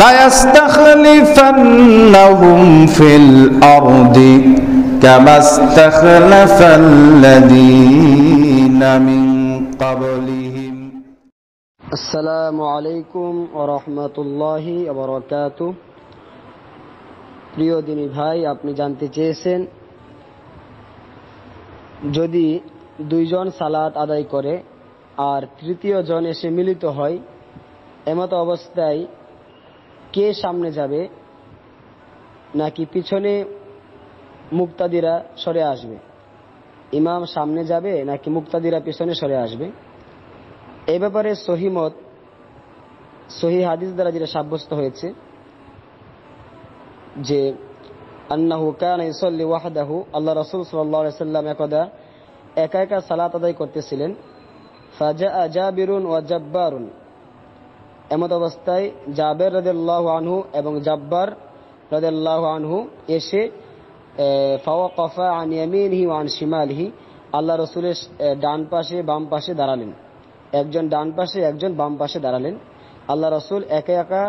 ليستخلفنهم في الأرض كما استخلف الذين من قبلهم السلام عليكم ورحمة الله وبركاته প্রিয় দিনী ভাই আপনি জানতে চেয়েছেন যদি দুইজন সালাত আদায় করে আর তৃতীয় জন এসে মিলিত হয় এমতো অবস্থায় কে সামনে যাবে নাকি পিছনে মুক্তাদিরা সরে আসবে ইমাম সামনে যাবে নাকি মুক্তাদিরা পিছনে সরে আসবে এ ব্যাপারে সহিমত সহি হাদিস দ্বারা যেটা সাব্যস্ত হয়েছে যে আন্নাহু কান ইসল্লি ওয়াহাদাহু আল্লাহ রসুল সাল্লাহ সাল্লাম একদা একা একা সালাত আদায় করতেছিলেন ফাজা আজাবিরুন ওয়া জাব্বারুন এমত অবস্থায় জাবের রাজু আনহু এবং জাব্বার রাজু আনহু এসে ফাওয়া ওয়ান আল্লাহ রসুলের ডান পাশে বাম পাশে দাঁড়ালেন একজন ডান পাশে একজন বাম পাশে দাঁড়ালেন আল্লাহ রসুল একা একা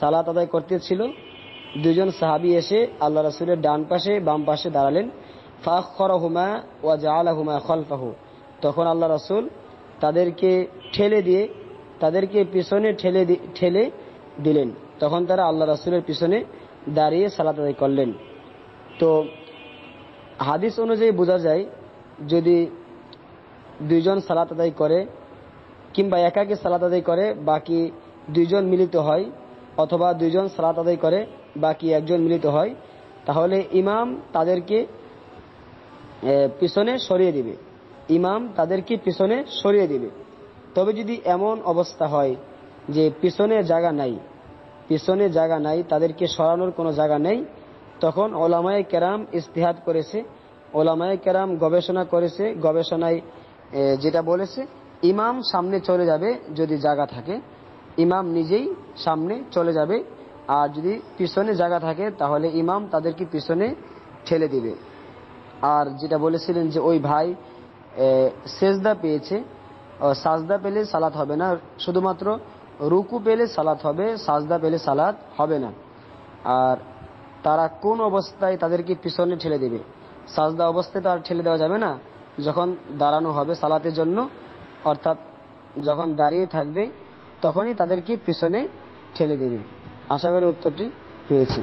সালাত আদায় করতেছিল দুজন সাহাবি এসে আল্লাহ রসুলের ডান পাশে বাম পাশে দাঁড়ালেন হুমা ওয়া হুমা খলফাহু তখন আল্লাহ রসুল তাদেরকে ঠেলে দিয়ে তাদেরকে পিছনে ঠেলে ঠেলে দিলেন তখন তারা আল্লাহ রাসুলের পিছনে দাঁড়িয়ে সালাত আদায় করলেন তো হাদিস অনুযায়ী বোঝা যায় যদি দুইজন সালাত আদায় করে কিংবা একাকে সালাত আদায় করে বাকি দুইজন মিলিত হয় অথবা দুইজন সালাত আদায় করে বাকি একজন মিলিত হয় তাহলে ইমাম তাদেরকে পিছনে সরিয়ে দিবে ইমাম তাদেরকে পিছনে সরিয়ে দিবে তবে যদি এমন অবস্থা হয় যে পিছনে জায়গা নাই পিছনে জায়গা নাই তাদেরকে সরানোর কোনো জায়গা নেই তখন ওলামায় কেরাম ইস্তেহাত করেছে ওলামায় কেরাম গবেষণা করেছে গবেষণায় যেটা বলেছে ইমাম সামনে চলে যাবে যদি জায়গা থাকে ইমাম নিজেই সামনে চলে যাবে আর যদি পিছনে জায়গা থাকে তাহলে ইমাম তাদেরকে পিছনে ঠেলে দিবে আর যেটা বলেছিলেন যে ওই ভাই সেজদা পেয়েছে সাজদা পেলে সালাত হবে না শুধুমাত্র রুকু পেলে সালাত হবে সাজদা পেলে সালাত হবে না আর তারা কোন অবস্থায় তাদেরকে পিছনে ঠেলে দেবে সাজদা অবস্থায় তো আর ঠেলে দেওয়া যাবে না যখন দাঁড়ানো হবে সালাতের জন্য অর্থাৎ যখন দাঁড়িয়ে থাকবে তখনই তাদেরকে পিছনে ঠেলে দেবে আশা করি উত্তরটি পেয়েছি